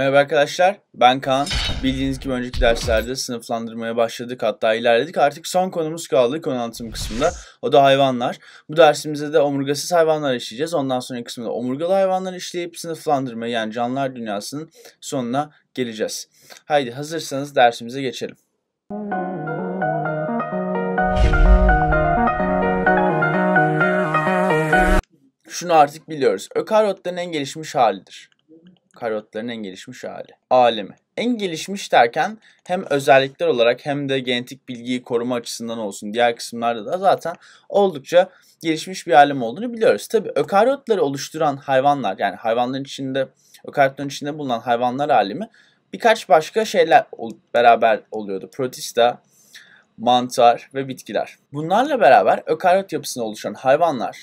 Merhaba arkadaşlar, ben Kaan. Bildiğiniz gibi önceki derslerde sınıflandırmaya başladık hatta ilerledik. Artık son konumuz kaldı konu anlatım kısmında. O da hayvanlar. Bu dersimizde de omurgasız hayvanlar işleyeceğiz. Ondan sonra kısmında omurgalı hayvanlar işleyip sınıflandırma yani canlılar dünyasının sonuna geleceğiz. Haydi hazırsanız dersimize geçelim. Şunu artık biliyoruz. Ökaryotların en gelişmiş halidir prokaryotların en gelişmiş hali. Alimi. En gelişmiş derken hem özellikler olarak hem de genetik bilgiyi koruma açısından olsun diğer kısımlarda da zaten oldukça gelişmiş bir alem olduğunu biliyoruz. Tabi ökaryotları oluşturan hayvanlar yani hayvanların içinde ökaryotların içinde bulunan hayvanlar alemi birkaç başka şeyler beraber oluyordu. Protista, mantar ve bitkiler. Bunlarla beraber ökaryot yapısına oluşan hayvanlar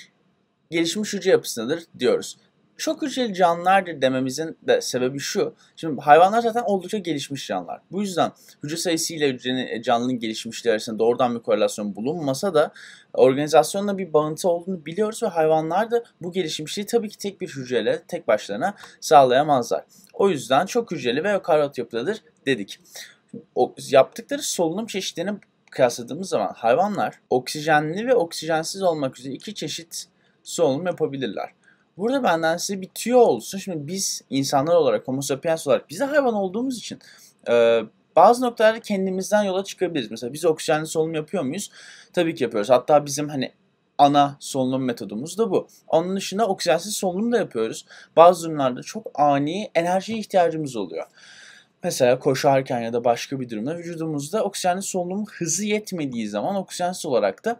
gelişmiş hücre yapısındadır diyoruz çok hücreli canlılardır dememizin de sebebi şu. Şimdi hayvanlar zaten oldukça gelişmiş canlılar. Bu yüzden hücre sayısıyla hücrenin, e, canlının gelişmişliği arasında doğrudan bir korelasyon bulunmasa da organizasyonla bir bağıntı olduğunu biliyoruz ve hayvanlar da bu gelişmişliği tabii ki tek bir hücreyle tek başlarına sağlayamazlar. O yüzden çok hücreli ve ökaryot yapıdadır dedik. O, yaptıkları solunum çeşitlerini kıyasladığımız zaman hayvanlar oksijenli ve oksijensiz olmak üzere iki çeşit solunum yapabilirler. Burada benden size bir tüyo olsun. Şimdi biz insanlar olarak, homo sapiens olarak, biz de hayvan olduğumuz için e, bazı noktalarda kendimizden yola çıkabiliriz. Mesela biz oksijenli solunum yapıyor muyuz? Tabii ki yapıyoruz. Hatta bizim hani ana solunum metodumuz da bu. Onun dışında oksijensiz solunum da yapıyoruz. Bazı durumlarda çok ani enerjiye ihtiyacımız oluyor. Mesela koşarken ya da başka bir durumda vücudumuzda oksijenli solunum hızı yetmediği zaman oksijensiz olarak da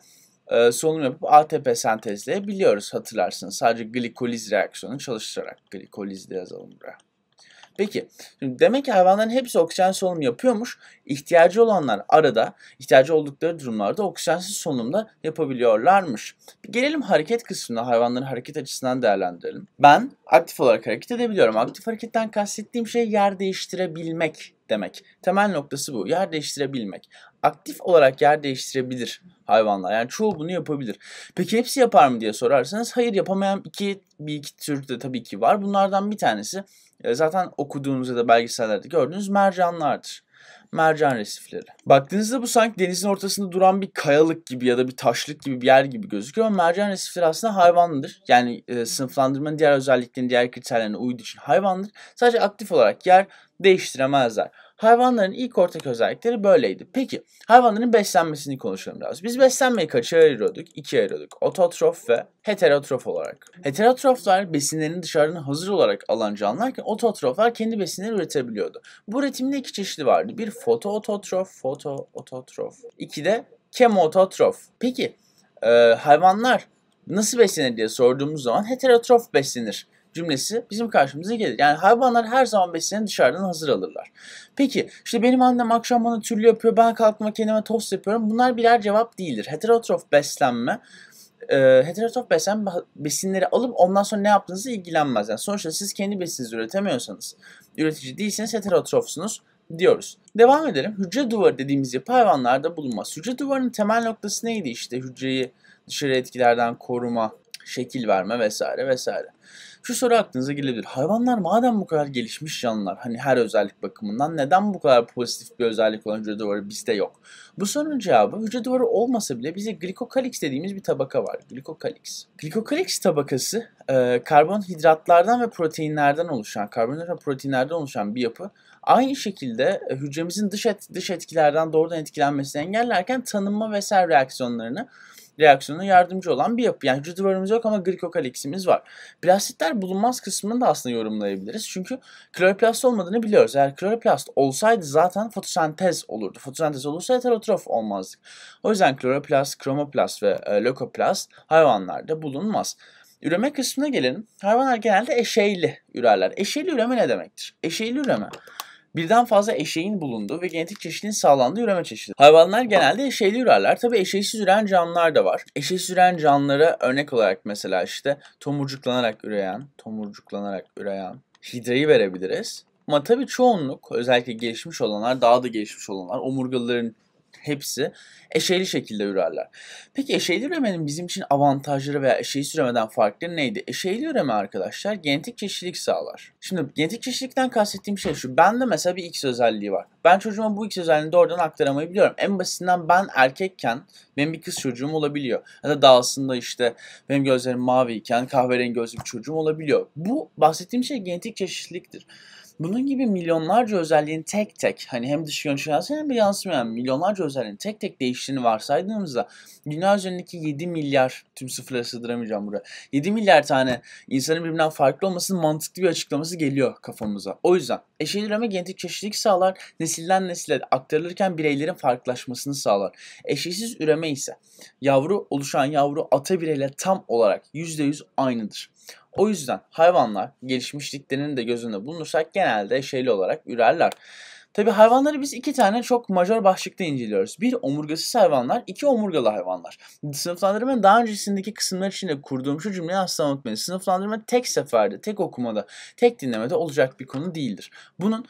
e, solunum yapıp ATP sentezleyebiliyoruz hatırlarsınız. Sadece glikoliz reaksiyonu çalıştırarak glikoliz de yazalım buraya. Peki şimdi demek ki hayvanların hepsi oksijen solunum yapıyormuş. İhtiyacı olanlar arada, ihtiyacı oldukları durumlarda oksijensiz solunumda yapabiliyorlarmış. Bir gelelim hareket kısmına hayvanların hareket açısından değerlendirelim. Ben aktif olarak hareket edebiliyorum. Aktif hareketten kastettiğim şey yer değiştirebilmek demek. Temel noktası bu. Yer değiştirebilmek. Aktif olarak yer değiştirebilir hayvanlar. Yani çoğu bunu yapabilir. Peki hepsi yapar mı diye sorarsanız hayır yapamayan iki bir iki tür de tabii ki var. Bunlardan bir tanesi e, zaten okuduğunuz ya da belgesellerde gördüğünüz mercanlardır. Mercan resifleri. Baktığınızda bu sanki denizin ortasında duran bir kayalık gibi ya da bir taşlık gibi bir yer gibi gözüküyor ama mercan resifleri aslında hayvandır. Yani e, sınıflandırmanın diğer özelliklerini, diğer kriterlerine uyduğu için hayvandır. Sadece aktif olarak yer değiştiremezler. Hayvanların ilk ortak özellikleri böyleydi. Peki hayvanların beslenmesini konuşalım biraz. Biz beslenmeyi kaça ayırıyorduk? İkiye ayırıyorduk. Ototrof ve heterotrof olarak. Heterotroflar besinlerini dışarıdan hazır olarak alan canlılarken ototroflar kendi besinleri üretebiliyordu. Bu üretimde iki çeşidi vardı. Bir fotoototrof, fotoototrof. İki de kemototrof. Peki e, hayvanlar nasıl beslenir diye sorduğumuz zaman heterotrof beslenir cümlesi bizim karşımıza gelir. Yani hayvanlar her zaman beslenen dışarıdan hazır alırlar. Peki işte benim annem akşam bana türlü yapıyor ben kalkma kendime tost yapıyorum. Bunlar birer cevap değildir. Heterotrof beslenme e, heterotrof besen besinleri alıp ondan sonra ne yaptığınızı ilgilenmez. Yani sonuçta siz kendi besinizi üretemiyorsanız, üretici değilseniz heterotrofsunuz diyoruz. Devam edelim. Hücre duvarı dediğimiz yapı hayvanlarda bulunmaz. Hücre duvarının temel noktası neydi işte hücreyi dışarı etkilerden koruma şekil verme vesaire vesaire. Şu soru aklınıza gelebilir. Hayvanlar madem bu kadar gelişmiş canlılar hani her özellik bakımından neden bu kadar pozitif bir özellik olan hücre duvarı bizde yok? Bu sorunun cevabı hücre duvarı olmasa bile bize glikokalix dediğimiz bir tabaka var. Glikokalix. Glikokalix tabakası e, karbonhidratlardan ve proteinlerden oluşan, karbonhidrat ve proteinlerden oluşan bir yapı. Aynı şekilde e, hücremizin dış, et, dış etkilerden doğrudan etkilenmesini engellerken tanınma vesaire reaksiyonlarını reaksiyona yardımcı olan bir yapı. Yani hücre yok ama glikokaliksimiz var. Plastitler bulunmaz kısmını da aslında yorumlayabiliriz. Çünkü kloroplast olmadığını biliyoruz. Eğer kloroplast olsaydı zaten fotosentez olurdu. Fotosentez olursa heterotrof olmazdık. O yüzden kloroplast, kromoplast ve e, lökoplast hayvanlarda bulunmaz. Üreme kısmına gelelim. Hayvanlar genelde eşeyli ürerler. Eşeyli üreme ne demektir? Eşeyli üreme birden fazla eşeğin bulunduğu ve genetik çeşidin sağlandığı üreme çeşidi. Hayvanlar genelde eşeğli ürerler. Tabi eşeğsiz üren canlılar da var. Eşeğsiz üren canlılara örnek olarak mesela işte tomurcuklanarak üreyen, tomurcuklanarak üreyen hidreyi verebiliriz. Ama tabii çoğunluk özellikle gelişmiş olanlar, daha da gelişmiş olanlar, omurgalıların hepsi eşeğli şekilde ürerler. Peki eşeğli üremenin bizim için avantajları veya eşeği süremeden farkları neydi? Eşeğli üreme arkadaşlar genetik çeşitlilik sağlar. Şimdi genetik çeşitlilikten kastettiğim şey şu. Bende mesela bir X özelliği var. Ben çocuğuma bu X özelliğini doğrudan aktaramayı biliyorum. En basitinden ben erkekken benim bir kız çocuğum olabiliyor. Ya da dağısında işte benim gözlerim maviyken kahverengi gözlü bir çocuğum olabiliyor. Bu bahsettiğim şey genetik çeşitliliktir. Bunun gibi milyonlarca özelliğin tek tek hani hem dış görünüş yansıyan hem de yansımayan milyonlarca özelliğin tek tek değiştiğini varsaydığımızda dünya üzerindeki 7 milyar tüm sıfırları sığdıramayacağım buraya. 7 milyar tane insanın birbirinden farklı olmasının mantıklı bir açıklaması geliyor kafamıza. O yüzden eşeği üreme genetik çeşitlilik sağlar, nesilden nesile aktarılırken bireylerin farklılaşmasını sağlar. Eşeğsiz üreme ise yavru oluşan yavru ata bireyle tam olarak %100 aynıdır. O yüzden hayvanlar gelişmişliklerinin de gözünde bulunursak genelde şeyli olarak ürerler. Tabi hayvanları biz iki tane çok majör başlıkta inceliyoruz. Bir omurgasız hayvanlar, iki omurgalı hayvanlar. Sınıflandırmanın daha öncesindeki kısımlar içinde kurduğum şu cümleyi asla unutmayın. Sınıflandırma tek seferde, tek okumada, tek dinlemede olacak bir konu değildir. Bunun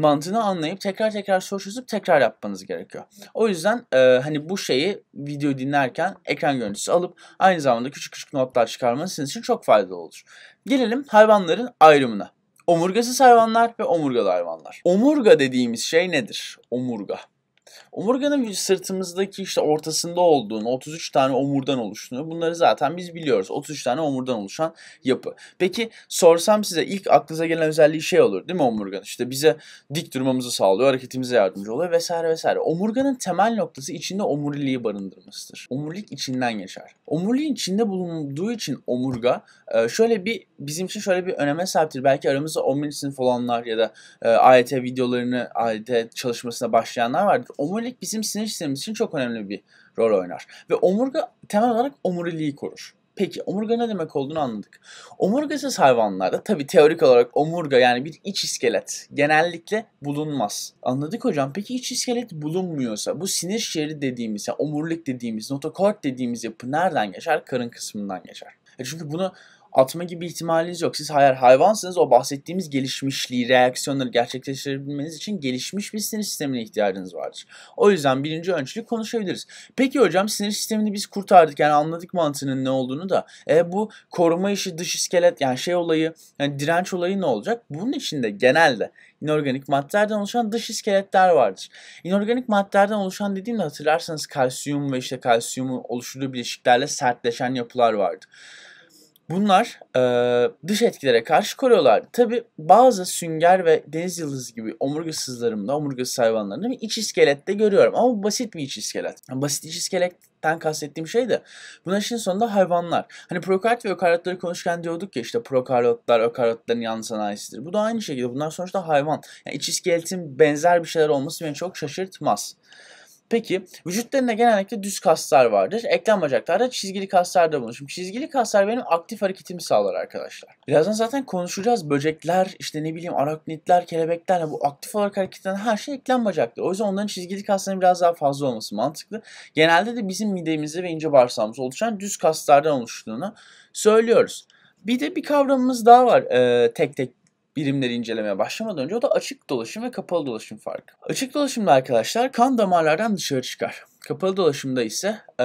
mantığını anlayıp tekrar tekrar soru çözüp tekrar yapmanız gerekiyor. O yüzden e, hani bu şeyi video dinlerken ekran görüntüsü alıp aynı zamanda küçük küçük notlar çıkarmanız sizin için çok faydalı olur. Gelelim hayvanların ayrımına. Omurgasız hayvanlar ve omurgalı hayvanlar. Omurga dediğimiz şey nedir? Omurga. Omurganın sırtımızdaki işte ortasında olduğunu, 33 tane omurdan oluştuğunu bunları zaten biz biliyoruz. 33 tane omurdan oluşan yapı. Peki sorsam size ilk aklınıza gelen özelliği şey olur değil mi omurgan? İşte bize dik durmamızı sağlıyor, hareketimize yardımcı oluyor vesaire vesaire. Omurganın temel noktası içinde omuriliği barındırmasıdır. Omurilik içinden geçer. Omuriliğin içinde bulunduğu için omurga e, şöyle bir bizim için şöyle bir öneme sahiptir. Belki aramızda 11. sınıf olanlar ya da e, AYT videolarını, AYT çalışmasına başlayanlar vardır omurilik bizim sinir sistemimiz için çok önemli bir rol oynar. Ve omurga temel olarak omuriliği korur. Peki omurga ne demek olduğunu anladık. Omurgasız hayvanlarda tabi teorik olarak omurga yani bir iç iskelet genellikle bulunmaz. Anladık hocam. Peki iç iskelet bulunmuyorsa bu sinir şeridi dediğimiz, yani omurilik dediğimiz, notokort dediğimiz yapı nereden geçer? Karın kısmından geçer. E çünkü bunu atma gibi ihtimaliniz yok. Siz hayır hayvansınız. O bahsettiğimiz gelişmişliği, reaksiyonları gerçekleştirebilmeniz için gelişmiş bir sinir sistemine ihtiyacınız vardır. O yüzden birinci ölçülü konuşabiliriz. Peki hocam sinir sistemini biz kurtardık. Yani anladık mantığının ne olduğunu da. E bu koruma işi, dış iskelet yani şey olayı, yani direnç olayı ne olacak? Bunun içinde genelde inorganik maddelerden oluşan dış iskeletler vardır. İnorganik maddelerden oluşan dediğimde hatırlarsanız kalsiyum ve işte kalsiyumu oluşturduğu bileşiklerle sertleşen yapılar vardı. Bunlar e, dış etkilere karşı koruyorlar. Tabi bazı sünger ve deniz yıldızı gibi omurga sızlarımda, omurga hayvanlarında bir iç iskelette görüyorum. Ama bu basit bir iç iskelet. basit iç iskeletten kastettiğim şey de bunların şimdi sonunda hayvanlar. Hani prokaryot ve ökaryotları konuşken diyorduk ya işte prokaryotlar, ökaryotların yan sanayisidir. Bu da aynı şekilde. Bunlar sonuçta hayvan. Yani iç iskeletin benzer bir şeyler olması beni çok şaşırtmaz. Peki vücutlarında genellikle düz kaslar vardır. Eklem bacaklarda çizgili kaslar da bulunur. Şimdi çizgili kaslar benim aktif hareketimi sağlar arkadaşlar. Birazdan zaten konuşacağız. Böcekler, işte ne bileyim arachnitler, kelebeklerle bu aktif olarak hareket eden her şey eklem bacakları. O yüzden onların çizgili kaslarının biraz daha fazla olması mantıklı. Genelde de bizim midemizde ve ince bağırsağımızda oluşan düz kaslardan oluştuğunu söylüyoruz. Bir de bir kavramımız daha var e, tek tek birimleri incelemeye başlamadan önce o da açık dolaşım ve kapalı dolaşım farkı. Açık dolaşımda arkadaşlar kan damarlardan dışarı çıkar. Kapalı dolaşımda ise e,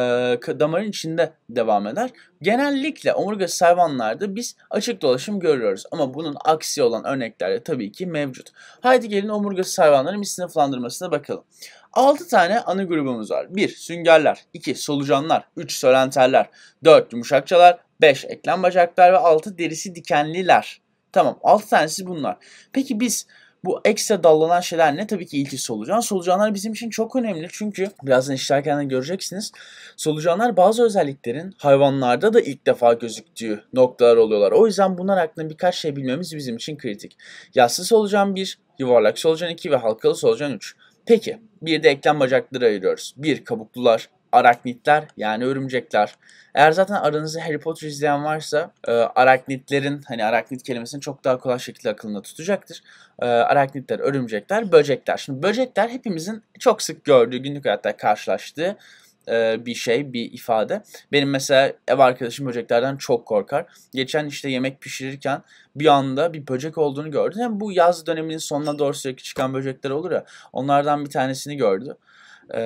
damarın içinde devam eder. Genellikle omurgası hayvanlarda biz açık dolaşım görüyoruz. Ama bunun aksi olan örnekler de tabii ki mevcut. Haydi gelin omurgası hayvanların bir sınıflandırmasına bakalım. 6 tane anı grubumuz var. 1. Süngerler 2. Solucanlar 3. Sölenterler 4. Yumuşakçalar 5. Eklem bacaklar ve 6. Derisi dikenliler. Tamam 6 tanesi bunlar. Peki biz bu ekstra dallanan şeyler ne? Tabii ki ilki solucan. Solucanlar bizim için çok önemli çünkü birazdan işlerken de göreceksiniz. Solucanlar bazı özelliklerin hayvanlarda da ilk defa gözüktüğü noktalar oluyorlar. O yüzden bunlar hakkında birkaç şey bilmemiz bizim için kritik. Yassı solucan 1, yuvarlak solucan 2 ve halkalı solucan 3. Peki bir de eklem bacakları ayırıyoruz. 1 kabuklular, araknitler yani örümcekler. Eğer zaten aranızda Harry Potter izleyen varsa e, araknitlerin hani araknit kelimesini çok daha kolay şekilde akılında tutacaktır. E, araknitler, örümcekler, böcekler. Şimdi böcekler hepimizin çok sık gördüğü, günlük hayatta karşılaştığı e, bir şey, bir ifade. Benim mesela ev arkadaşım böceklerden çok korkar. Geçen işte yemek pişirirken bir anda bir böcek olduğunu gördü. Hem yani bu yaz döneminin sonuna doğru sürekli çıkan böcekler olur ya. Onlardan bir tanesini gördü. E,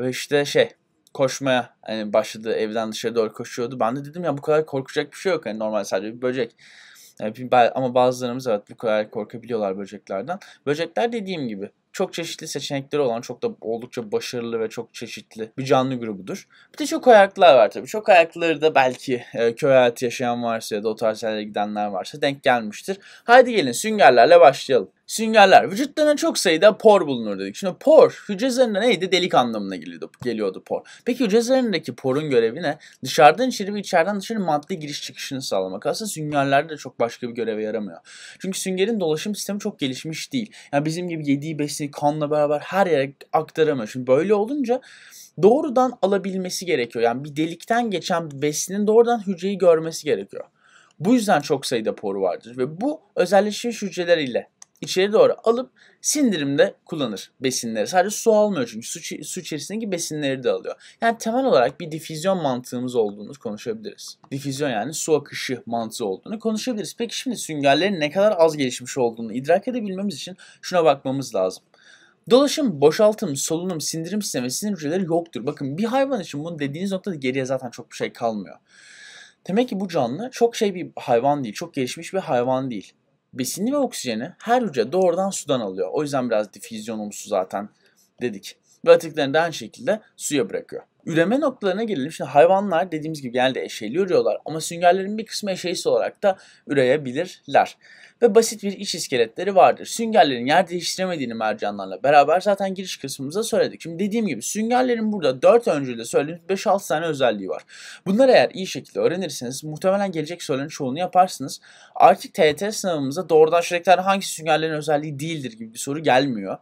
ve işte şey koşmaya hani başladı evden dışarı doğru koşuyordu. Ben de dedim ya bu kadar korkacak bir şey yok hani normal sadece bir böcek. Yani, ama bazılarımız evet bu kadar korkabiliyorlar böceklerden. Böcekler dediğim gibi çok çeşitli seçenekleri olan çok da oldukça başarılı ve çok çeşitli bir canlı grubudur. Bir de çok ayaklılar var tabii. Çok ayaklıları da belki e, köy hayatı yaşayan varsa ya da o tarz gidenler varsa denk gelmiştir. Haydi gelin süngerlerle başlayalım. Süngerler. Vücutlarına çok sayıda por bulunur dedik. Şimdi por hücre üzerinde neydi? Delik anlamına geliyordu, geliyordu por. Peki hücre üzerindeki porun görevi ne? Dışarıdan içeri ve içeriden dışarı madde giriş çıkışını sağlamak. Aslında süngerlerde de çok başka bir göreve yaramıyor. Çünkü süngerin dolaşım sistemi çok gelişmiş değil. Yani bizim gibi yediği beslediği stresi kanla beraber her yere aktaramıyor. Şimdi böyle olunca doğrudan alabilmesi gerekiyor. Yani bir delikten geçen besinin doğrudan hücreyi görmesi gerekiyor. Bu yüzden çok sayıda poru vardır ve bu özelleşmiş hücreler ile içeri doğru alıp sindirimde kullanır besinleri. Sadece su almıyor çünkü su, su içerisindeki besinleri de alıyor. Yani temel olarak bir difüzyon mantığımız olduğunu konuşabiliriz. Difüzyon yani su akışı mantığı olduğunu konuşabiliriz. Peki şimdi süngerlerin ne kadar az gelişmiş olduğunu idrak edebilmemiz için şuna bakmamız lazım. Dolaşım, boşaltım, solunum, sindirim sistemi sinir hücreleri yoktur. Bakın bir hayvan için bunu dediğiniz noktada geriye zaten çok bir şey kalmıyor. Demek ki bu canlı çok şey bir hayvan değil, çok gelişmiş bir hayvan değil. Besini ve oksijeni her hücre doğrudan sudan alıyor. O yüzden biraz difüzyonumsu zaten dedik. Ve atıklarını da aynı şekilde suya bırakıyor. Üreme noktalarına gelelim. Şimdi hayvanlar dediğimiz gibi genelde eşeyli ürüyorlar ama süngerlerin bir kısmı eşeğisi olarak da üreyebilirler ve basit bir iç iskeletleri vardır. Süngerlerin yer değiştiremediğini mercanlarla beraber zaten giriş kısmımıza söyledik. Şimdi dediğim gibi süngerlerin burada 4 öncülde söylediğimiz 5-6 tane özelliği var. Bunları eğer iyi şekilde öğrenirseniz muhtemelen gelecek soruların çoğunu yaparsınız. Artık TET sınavımıza doğrudan şirketler hangi süngerlerin özelliği değildir gibi bir soru gelmiyor.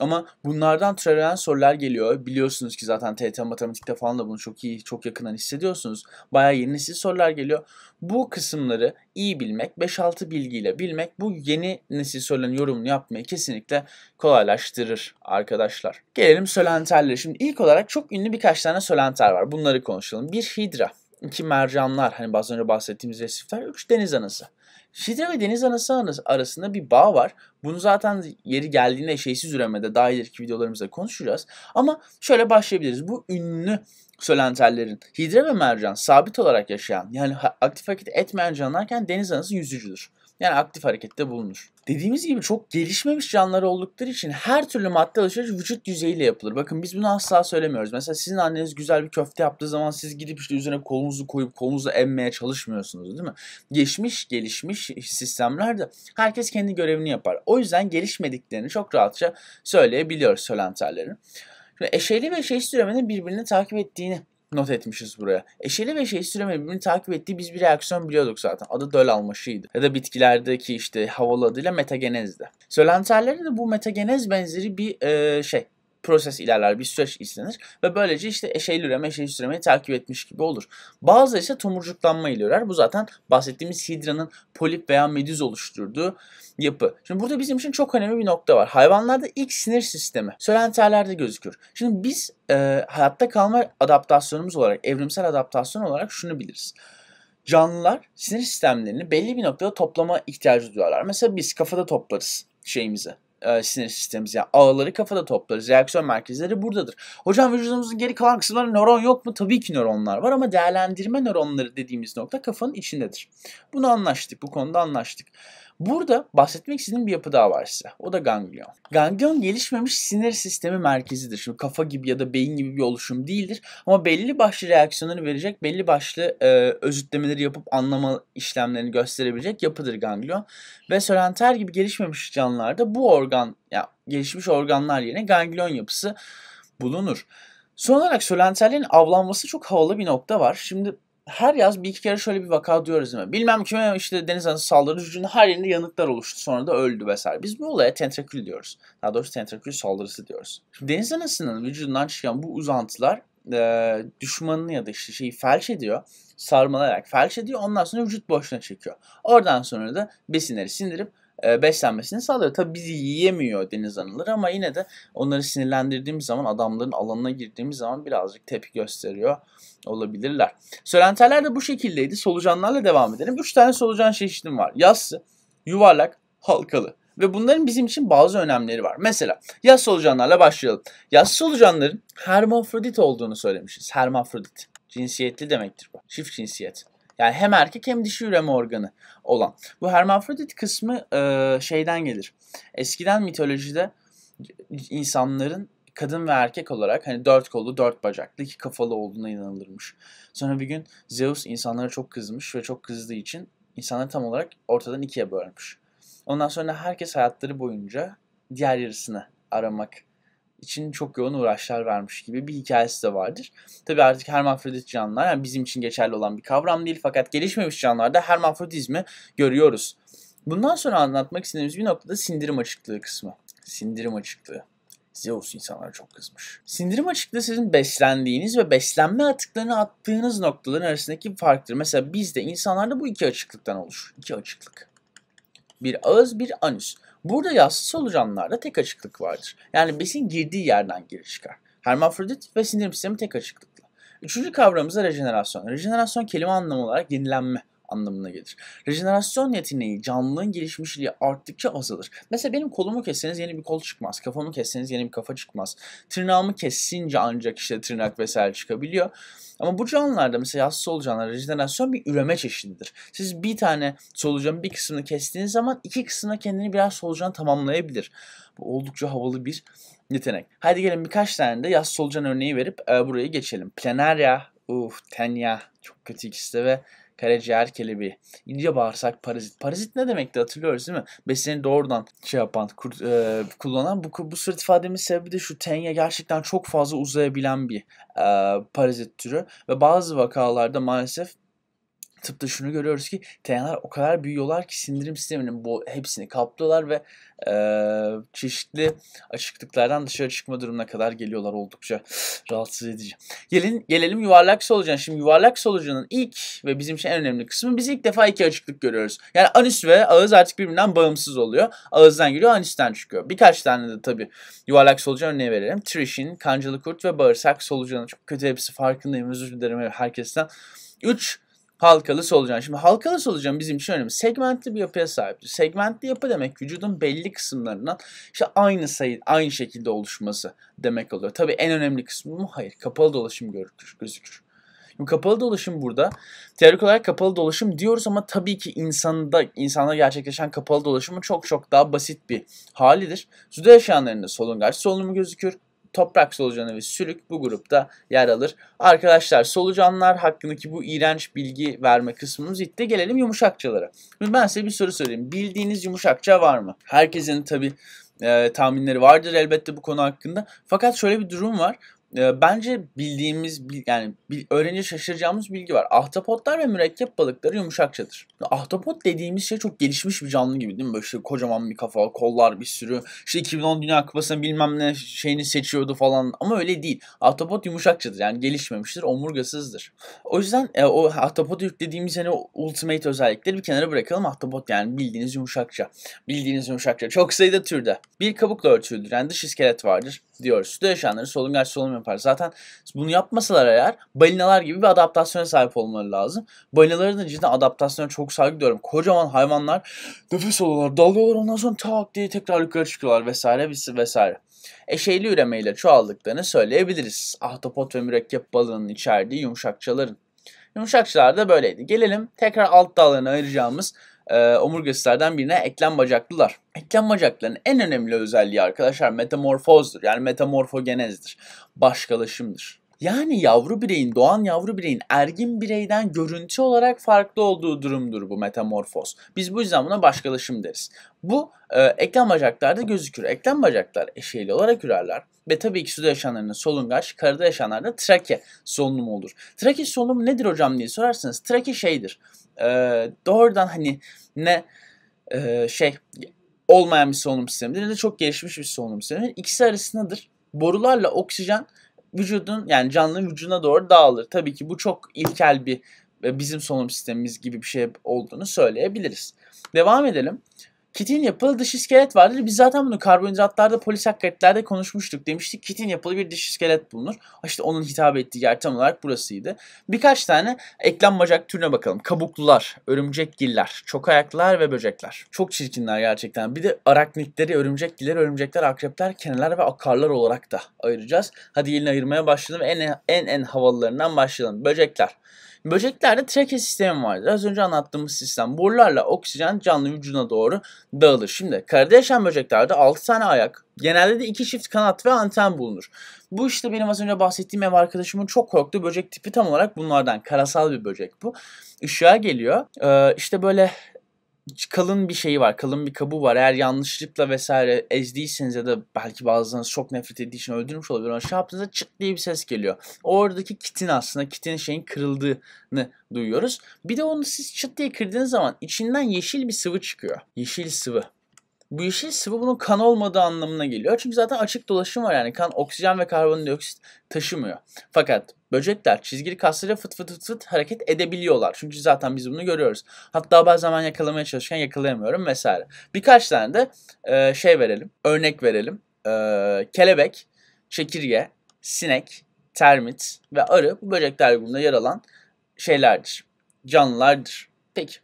Ama bunlardan türeyen sorular geliyor. Biliyorsunuz ki zaten TET matematikte falan da bunu çok iyi, çok yakından hissediyorsunuz. Bayağı yeni nesil sorular geliyor. Bu kısımları iyi bilmek, 5-6 bilgiyle bilmek bu yeni nesil söylenen yorumunu yapmayı kesinlikle kolaylaştırır arkadaşlar. Gelelim sölenterlere. Şimdi ilk olarak çok ünlü birkaç tane sölenter var. Bunları konuşalım. Bir hidra, iki mercanlar hani bazen önce bahsettiğimiz resifler, üç deniz anası. Şidra ve deniz anası arasında bir bağ var. Bunu zaten yeri geldiğinde şeysiz üremede daha ileriki videolarımızda konuşacağız. Ama şöyle başlayabiliriz. Bu ünlü sölentellerin. Hidre ve mercan sabit olarak yaşayan yani aktif hareket etmeyen canlılarken deniz anası yüzücüdür. Yani aktif harekette bulunur. Dediğimiz gibi çok gelişmemiş canlılar oldukları için her türlü madde alışveriş vücut yüzeyiyle yapılır. Bakın biz bunu asla söylemiyoruz. Mesela sizin anneniz güzel bir köfte yaptığı zaman siz gidip işte üzerine kolunuzu koyup kolunuzu emmeye çalışmıyorsunuz değil mi? Geçmiş gelişmiş sistemlerde herkes kendi görevini yapar. O yüzden gelişmediklerini çok rahatça söyleyebiliyoruz sölenterlerin. Şimdi eşeğli ve eşeğsiz üremenin birbirini takip ettiğini not etmişiz buraya. Eşeli ve eşeği süreme birbirini takip ettiği biz bir reaksiyon biliyorduk zaten. Adı döl almaşıydı Ya da bitkilerdeki işte havalı adıyla metagenezdi. Sölenterlerde de bu metagenez benzeri bir e, şey proses ilerler, bir süreç istenir ve böylece işte eşeğli üreme, eşeğli süremeyi takip etmiş gibi olur. Bazı ise tomurcuklanma ile örer. Bu zaten bahsettiğimiz hidranın polip veya medüz oluşturduğu yapı. Şimdi burada bizim için çok önemli bir nokta var. Hayvanlarda ilk sinir sistemi sölenterlerde gözükür. Şimdi biz e, hayatta kalma adaptasyonumuz olarak, evrimsel adaptasyon olarak şunu biliriz canlılar sinir sistemlerini belli bir noktada toplama ihtiyacı duyarlar. Mesela biz kafada toplarız şeyimizi, e, sinir sistemimiz. Yani ağları kafada toplarız. Reaksiyon merkezleri buradadır. Hocam vücudumuzun geri kalan kısımlarında nöron yok mu? Tabii ki nöronlar var ama değerlendirme nöronları dediğimiz nokta kafanın içindedir. Bunu anlaştık. Bu konuda anlaştık. Burada bahsetmek istediğim bir yapı daha var size. O da ganglion. Ganglion gelişmemiş sinir sistemi merkezidir. Şimdi kafa gibi ya da beyin gibi bir oluşum değildir. Ama belli başlı reaksiyonları verecek, belli başlı e, özütlemeleri yapıp anlama işlemlerini gösterebilecek yapıdır ganglion. Ve sörenter gibi gelişmemiş canlılarda bu organ, ya gelişmiş organlar yerine ganglion yapısı bulunur. Son olarak sölenterlerin avlanması çok havalı bir nokta var. Şimdi her yaz bir iki kere şöyle bir vaka diyoruz, değil mi? Bilmem kime işte deniz anası saldırı vücudun her yerinde yanıklar oluştu sonra da öldü vesaire. Biz bu olaya tentrakül diyoruz. Daha doğrusu tentrakül saldırısı diyoruz. Şimdi deniz anasının vücudundan çıkan bu uzantılar e, düşmanını ya da işte şeyi felç ediyor. Sarmalayarak felç ediyor. Ondan sonra vücut boşuna çekiyor. Oradan sonra da besinleri sindirip e, beslenmesini sağlıyor. Tabii bizi yiyemiyor deniz anıları ama yine de onları sinirlendirdiğimiz zaman adamların alanına girdiğimiz zaman birazcık tepki gösteriyor olabilirler. Sörenterler de bu şekildeydi. Solucanlarla devam edelim. Üç tane solucan çeşidim var. Yassı, yuvarlak, halkalı. Ve bunların bizim için bazı önemleri var. Mesela yaz solucanlarla başlayalım. Yaz solucanların hermafrodit olduğunu söylemişiz. Hermafrodit. Cinsiyetli demektir bu. Çift cinsiyet. Yani hem erkek hem dişi üreme organı olan. Bu hermafrodit kısmı e, şeyden gelir. Eskiden mitolojide insanların kadın ve erkek olarak hani dört kollu, dört bacaklı, iki kafalı olduğuna inanılırmış. Sonra bir gün Zeus insanlara çok kızmış ve çok kızdığı için insanları tam olarak ortadan ikiye bölmüş. Ondan sonra herkes hayatları boyunca diğer yarısını aramak için çok yoğun uğraşlar vermiş gibi bir hikayesi de vardır. Tabi artık hermafrodit canlılar yani bizim için geçerli olan bir kavram değil fakat gelişmemiş canlılarda hermafrodizmi görüyoruz. Bundan sonra anlatmak istediğimiz bir noktada sindirim açıklığı kısmı. Sindirim açıklığı. Zeus insanlara çok kızmış. Sindirim açıklığı sizin beslendiğiniz ve beslenme atıklarını attığınız noktaların arasındaki farktır. Mesela bizde insanlarda bu iki açıklıktan oluşur. İki açıklık. Bir ağız, bir anüs. Burada yassı solucanlarda tek açıklık vardır. Yani besin girdiği yerden geri çıkar. Hermafrodit ve sindirim sistemi tek açıklıklı. Üçüncü kavramımız da rejenerasyon. Rejenerasyon kelime anlamı olarak yenilenme anlamına gelir. Rejenerasyon yeteneği canlılığın gelişmişliği arttıkça azalır. Mesela benim kolumu kesseniz yeni bir kol çıkmaz. Kafamı kesseniz yeni bir kafa çıkmaz. Tırnağımı kessince ancak işte tırnak vesaire çıkabiliyor. Ama bu canlılarda mesela yaz solucanlar rejenerasyon bir üreme çeşididir. Siz bir tane solucanın bir kısmını kestiğiniz zaman iki kısmına kendini biraz solucan tamamlayabilir. Bu oldukça havalı bir yetenek. Haydi gelin birkaç tane de yaz solucan örneği verip e, burayı geçelim. Planaria, uh, tenya çok kötü ikisi de ve karaciğer kelebi ince bağırsak parazit. Parazit ne demekti hatırlıyoruz değil mi? besleni doğrudan şey yapan, kur, e, kullanan. Bu, bu sırt ifademin sebebi de şu tenya gerçekten çok fazla uzayabilen bir e, parazit türü. Ve bazı vakalarda maalesef tıpta şunu görüyoruz ki TNA'lar o kadar büyüyorlar ki sindirim sisteminin bu hepsini kaplıyorlar ve e, çeşitli açıklıklardan dışarı çıkma durumuna kadar geliyorlar oldukça rahatsız edici. Gelin gelelim yuvarlak solucan. Şimdi yuvarlak solucanın ilk ve bizim için en önemli kısmı biz ilk defa iki açıklık görüyoruz. Yani anüs ve ağız artık birbirinden bağımsız oluyor. Ağızdan giriyor, anüsten çıkıyor. Birkaç tane de tabii yuvarlak solucan örneği verelim. Trişin, kancalı kurt ve bağırsak solucanı. Çok kötü hepsi farkındayım. Özür dilerim herkesten. 3 halkalı solucan. Şimdi halkalı solucan bizim için önemli. Segmentli bir yapıya sahiptir. Segmentli yapı demek vücudun belli kısımlarından işte aynı sayı, aynı şekilde oluşması demek oluyor. Tabii en önemli kısmı mı? Hayır. Kapalı dolaşım görülür, gözükür. Şimdi kapalı dolaşım burada. Teorik olarak kapalı dolaşım diyoruz ama tabii ki insanda insanda gerçekleşen kapalı dolaşımın çok çok daha basit bir halidir. Suda yaşayanların da solungaç solunumu gözükür. Toprak solucanı ve sülük bu grupta yer alır. Arkadaşlar solucanlar hakkındaki bu iğrenç bilgi verme kısmımız bitti. Gelelim yumuşakçalara. ben size bir soru sorayım. Bildiğiniz yumuşakça var mı? Herkesin tabi e, tahminleri vardır elbette bu konu hakkında. Fakat şöyle bir durum var. Ee, bence bildiğimiz yani öğrenci şaşıracağımız bilgi var. Ahtapotlar ve mürekkep balıkları yumuşakçadır. Ahtapot dediğimiz şey çok gelişmiş bir canlı gibi değil mi? Böyle işte kocaman bir kafa, kollar bir sürü. İşte 2010 Dünya Kupası'nın bilmem ne şeyini seçiyordu falan ama öyle değil. Ahtapot yumuşakçadır yani gelişmemiştir, omurgasızdır. O yüzden e, o ahtapotu yüklediğimiz hani ultimate özellikleri bir kenara bırakalım. Ahtapot yani bildiğiniz yumuşakça. Bildiğiniz yumuşakça. Çok sayıda türde. Bir kabukla örtülür yani dış iskelet vardır diyor. Süt yaşayanları solungaç solun yapar. Zaten bunu yapmasalar eğer balinalar gibi bir adaptasyona sahip olmaları lazım. Balinaların da cidden adaptasyona çok saygı duyuyorum. Kocaman hayvanlar nefes alıyorlar, dalıyorlar ondan sonra tak diye tekrar yukarı çıkıyorlar vesaire vesaire. Eşeyli üremeyle çoğaldıklarını söyleyebiliriz. Ahtapot ve mürekkep balığının içerdiği yumuşakçaların. Yumuşakçılar da böyleydi. Gelelim tekrar alt dallarına ayıracağımız e, omurgasızlardan birine eklem bacaklılar. Eklem bacaklarının en önemli özelliği arkadaşlar metamorfozdur. Yani metamorfogenezdir. Başkalaşımdır. Yani yavru bireyin, doğan yavru bireyin ergin bireyden görüntü olarak farklı olduğu durumdur bu metamorfoz. Biz bu yüzden buna başkalaşım deriz. Bu e, eklem bacaklarda gözükür. Eklem bacaklar eşeğli olarak ürerler. Ve tabii ki suda yaşayanların solungaç, karada yaşayanlarda trake solunumu olur. Trake solunumu nedir hocam diye sorarsanız trake şeydir. E, doğrudan hani ne e, şey olmayan bir solunum sistemidir ne de çok gelişmiş bir solunum sistemidir. İkisi arasındadır. Borularla oksijen vücudun yani canlının vücuduna doğru dağılır. Tabii ki bu çok ilkel bir e, bizim solunum sistemimiz gibi bir şey olduğunu söyleyebiliriz. Devam edelim. Kitin yapılı dış iskelet vardır. Biz zaten bunu karbonhidratlarda, polisakkaritlerde konuşmuştuk. Demiştik kitin yapılı bir dış iskelet bulunur. İşte onun hitap ettiği yer tam olarak burasıydı. Birkaç tane eklem bacak türüne bakalım. Kabuklular, örümcekgiller, çok ayaklar ve böcekler. Çok çirkinler gerçekten. Bir de araknitleri, örümcekgilleri, örümcekler, akrepler, keneler ve akarlar olarak da ayıracağız. Hadi yeni ayırmaya başlayalım. En en en havalılarından başlayalım. Böcekler. Böceklerde trake sistemi var. Az önce anlattığımız sistem. Borularla oksijen canlı vücuduna doğru dağılır. Şimdi karada yaşayan böceklerde 6 tane ayak, genelde de 2 çift kanat ve anten bulunur. Bu işte benim az önce bahsettiğim ev arkadaşımın çok korktuğu böcek tipi tam olarak bunlardan. Karasal bir böcek bu. Işığa geliyor. Ee, işte böyle kalın bir şeyi var. Kalın bir kabuğu var. Eğer yanlışlıkla vesaire ezdiyseniz ya da belki bazılarınız çok nefret ettiği için öldürmüş olabilir. Ama şey yaptığınızda çıt diye bir ses geliyor. Oradaki kitin aslında kitin şeyin kırıldığını duyuyoruz. Bir de onu siz çıt diye kırdığınız zaman içinden yeşil bir sıvı çıkıyor. Yeşil sıvı bu işin sıvı bunun kan olmadığı anlamına geliyor. Çünkü zaten açık dolaşım var yani kan oksijen ve karbondioksit taşımıyor. Fakat böcekler çizgili kasları fıt fıt fıt fıt hareket edebiliyorlar. Çünkü zaten biz bunu görüyoruz. Hatta bazen zaman yakalamaya çalışırken yakalayamıyorum vesaire. Birkaç tane de e, şey verelim, örnek verelim. E, kelebek, çekirge, sinek, termit ve arı bu böcekler grubunda yer alan şeylerdir, canlılardır. Peki.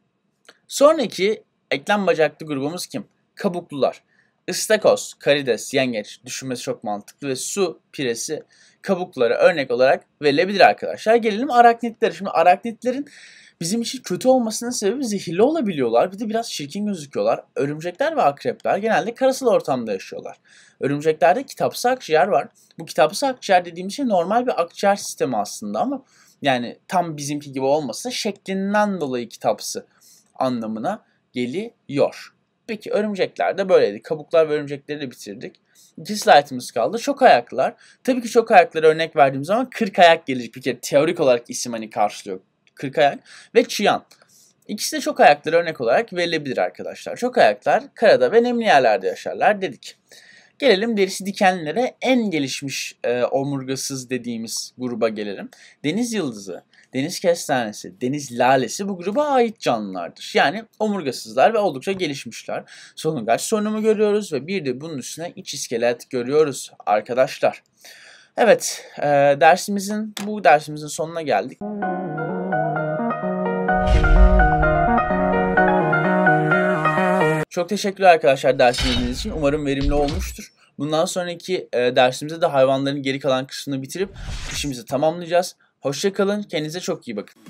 Sonraki eklem bacaklı grubumuz kim? kabuklular. Istakoz, karides, yengeç düşünmesi çok mantıklı ve su piresi kabukları örnek olarak verilebilir arkadaşlar. Gelelim araknitlere. Şimdi araknitlerin bizim için kötü olmasının sebebi zehirli olabiliyorlar. Bir de biraz çirkin gözüküyorlar. Örümcekler ve akrepler genelde karasal ortamda yaşıyorlar. Örümceklerde kitapsı akciğer var. Bu kitapsı akciğer dediğimiz şey normal bir akciğer sistemi aslında ama yani tam bizimki gibi olmasa şeklinden dolayı kitapsı anlamına geliyor. Peki örümcekler de böyleydi. Kabuklar ve örümcekleri de bitirdik. İki slaytımız kaldı. çok ayaklar. Tabii ki çok ayakları örnek verdiğim zaman 40 ayak gelecek. Bir kere teorik olarak isim hani karşılıyor. 40 ayak ve çıyan. İkisi de çok ayakları örnek olarak verilebilir arkadaşlar. Çok ayaklar karada ve nemli yerlerde yaşarlar dedik. Gelelim derisi dikenlere en gelişmiş e, omurgasız dediğimiz gruba gelelim. Deniz yıldızı deniz kestanesi, deniz lalesi bu gruba ait canlılardır. Yani omurgasızlar ve oldukça gelişmişler. Solungaç sorunumu görüyoruz ve bir de bunun üstüne iç iskelet görüyoruz arkadaşlar. Evet, e, dersimizin bu dersimizin sonuna geldik. Çok teşekkürler arkadaşlar dersiniz için. Umarım verimli olmuştur. Bundan sonraki e, dersimizde de hayvanların geri kalan kısmını bitirip işimizi tamamlayacağız. Hoşçakalın, kendinize çok iyi bakın.